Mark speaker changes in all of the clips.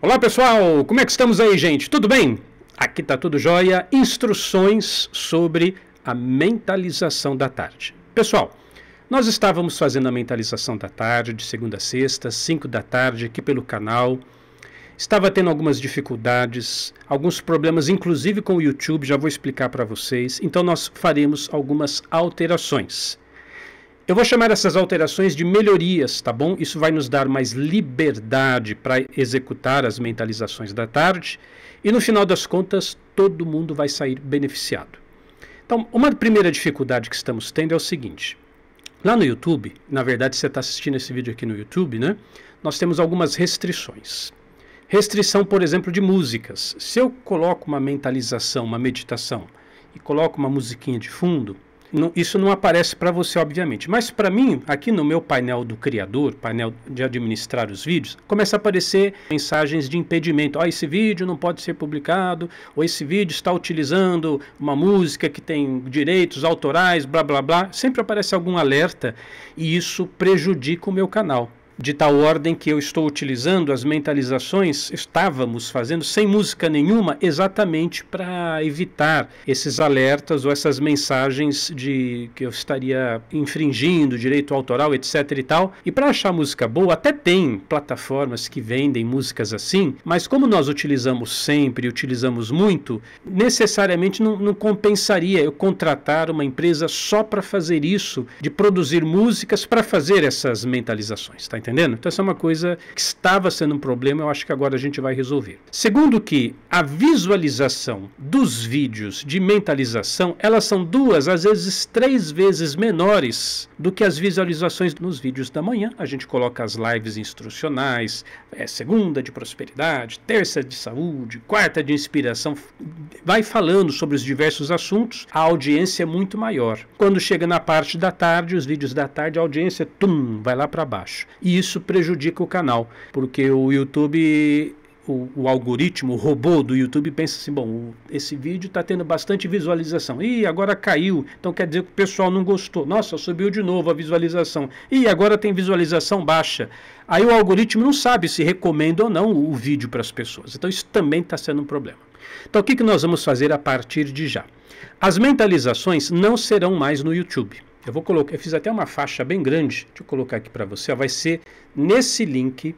Speaker 1: Olá pessoal, como é que estamos aí, gente? Tudo bem? Aqui tá tudo jóia. Instruções sobre a mentalização da tarde. Pessoal, nós estávamos fazendo a mentalização da tarde, de segunda a sexta, 5 da tarde, aqui pelo canal. Estava tendo algumas dificuldades, alguns problemas, inclusive com o YouTube, já vou explicar para vocês. Então, nós faremos algumas alterações. Eu vou chamar essas alterações de melhorias, tá bom? Isso vai nos dar mais liberdade para executar as mentalizações da tarde e no final das contas todo mundo vai sair beneficiado. Então, uma primeira dificuldade que estamos tendo é o seguinte: lá no YouTube, na verdade você está assistindo esse vídeo aqui no YouTube, né? Nós temos algumas restrições. Restrição, por exemplo, de músicas. Se eu coloco uma mentalização, uma meditação e coloco uma musiquinha de fundo, não, isso não aparece para você, obviamente. Mas para mim, aqui no meu painel do criador, painel de administrar os vídeos, começa a aparecer mensagens de impedimento. oh, esse vídeo não pode ser publicado, ou esse vídeo está utilizando uma música que tem direitos autorais, blá blá blá. Sempre aparece algum alerta e isso prejudica o meu canal de tal ordem que eu estou utilizando as mentalizações, estávamos fazendo sem música nenhuma, exatamente para evitar esses alertas ou essas mensagens de que eu estaria infringindo direito autoral, etc e tal. E para achar música boa, até tem plataformas que vendem músicas assim, mas como nós utilizamos sempre, utilizamos muito, necessariamente não, não compensaria eu contratar uma empresa só para fazer isso, de produzir músicas para fazer essas mentalizações, tá entendendo? entendendo? Então essa é uma coisa que estava sendo um problema, eu acho que agora a gente vai resolver. Segundo que a visualização dos vídeos de mentalização, elas são duas, às vezes três vezes menores do que as visualizações nos vídeos da manhã. A gente coloca as lives instrucionais, é, segunda de prosperidade, terça de saúde, quarta de inspiração, vai falando sobre os diversos assuntos, a audiência é muito maior. Quando chega na parte da tarde, os vídeos da tarde, a audiência tum, vai lá para baixo. E isso prejudica o canal, porque o YouTube o, o, algoritmo, o robô do YouTube pensa assim: bom, esse vídeo está tendo bastante visualização. e agora caiu. Então quer dizer que o pessoal não gostou. Nossa, subiu de novo a visualização. e agora tem visualização baixa. Aí o algoritmo não sabe se recomenda ou não o vídeo para as pessoas. Então isso também está sendo um problema. Então o que, que nós vamos fazer a partir de já? As mentalizações não serão mais no YouTube. Eu vou colocar, eu fiz até uma faixa bem grande, deixa eu colocar aqui para você, ó, vai ser nesse link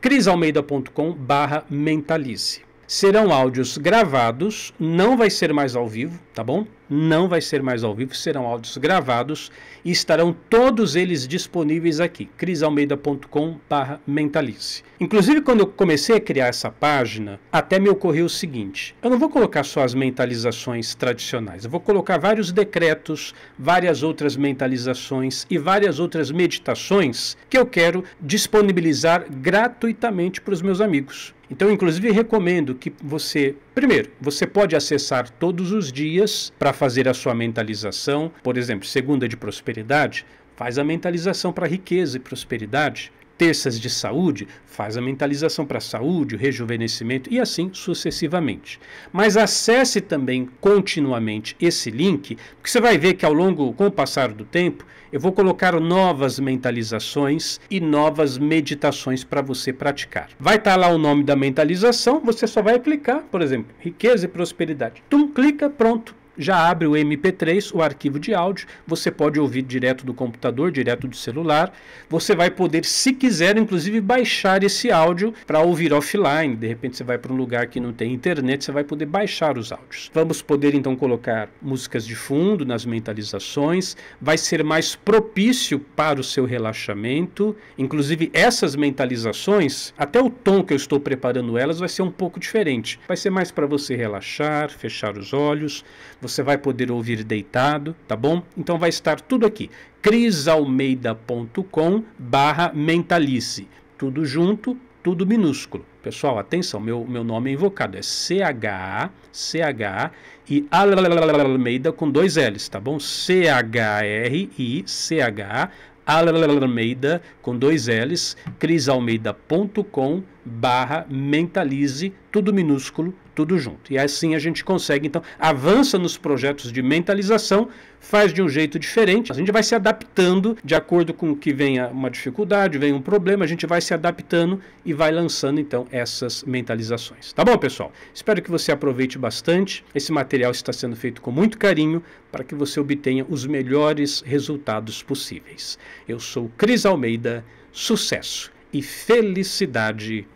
Speaker 1: crisalmeida.com/mentalize serão áudios gravados, não vai ser mais ao vivo, tá bom? Não vai ser mais ao vivo, serão áudios gravados e estarão todos eles disponíveis aqui, crisalmeida.com.br mentalize Inclusive quando eu comecei a criar essa página, até me ocorreu o seguinte: eu não vou colocar só as mentalizações tradicionais, eu vou colocar vários decretos, várias outras mentalizações e várias outras meditações que eu quero disponibilizar gratuitamente para os meus amigos. Então, inclusive, recomendo que você, primeiro, você pode acessar todos os dias para fazer a sua mentalização. Por exemplo, segunda de prosperidade, faz a mentalização para riqueza e prosperidade terças de saúde, faz a mentalização para a saúde, o rejuvenescimento e assim sucessivamente. Mas acesse também continuamente esse link, porque você vai ver que ao longo, com o passar do tempo, eu vou colocar novas mentalizações e novas meditações para você praticar. Vai estar tá lá o nome da mentalização, você só vai clicar, por exemplo, riqueza e prosperidade. Tum, clica, pronto já abre o MP3, o arquivo de áudio. Você pode ouvir direto do computador, direto do celular. Você vai poder, se quiser, inclusive baixar esse áudio para ouvir offline. De repente você vai para um lugar que não tem internet, você vai poder baixar os áudios. Vamos poder então colocar músicas de fundo nas mentalizações. Vai ser mais propício para o seu relaxamento. Inclusive essas mentalizações, até o tom que eu estou preparando elas vai ser um pouco diferente. Vai ser mais para você relaxar, fechar os olhos. Você vai poder ouvir deitado, tá bom? Então vai estar tudo aqui. crisalmeida.com barra mentalice. Tudo junto, tudo minúsculo. Pessoal, atenção, meu, meu nome é invocado, é CH, CH e Almeida com dois L's, tá bom? C-H-R-I-C-H, Almeida com dois L's, crisalmeida.com barra mentalize, tudo minúsculo, tudo junto. E assim a gente consegue, então, avança nos projetos de mentalização, faz de um jeito diferente, a gente vai se adaptando de acordo com que venha uma dificuldade, venha um problema, a gente vai se adaptando e vai lançando, então, essas mentalizações. Tá bom, pessoal? Espero que você aproveite bastante. Esse material está sendo feito com muito carinho para que você obtenha os melhores resultados possíveis. Eu sou Cris Almeida, sucesso e felicidade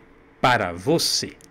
Speaker 1: para você.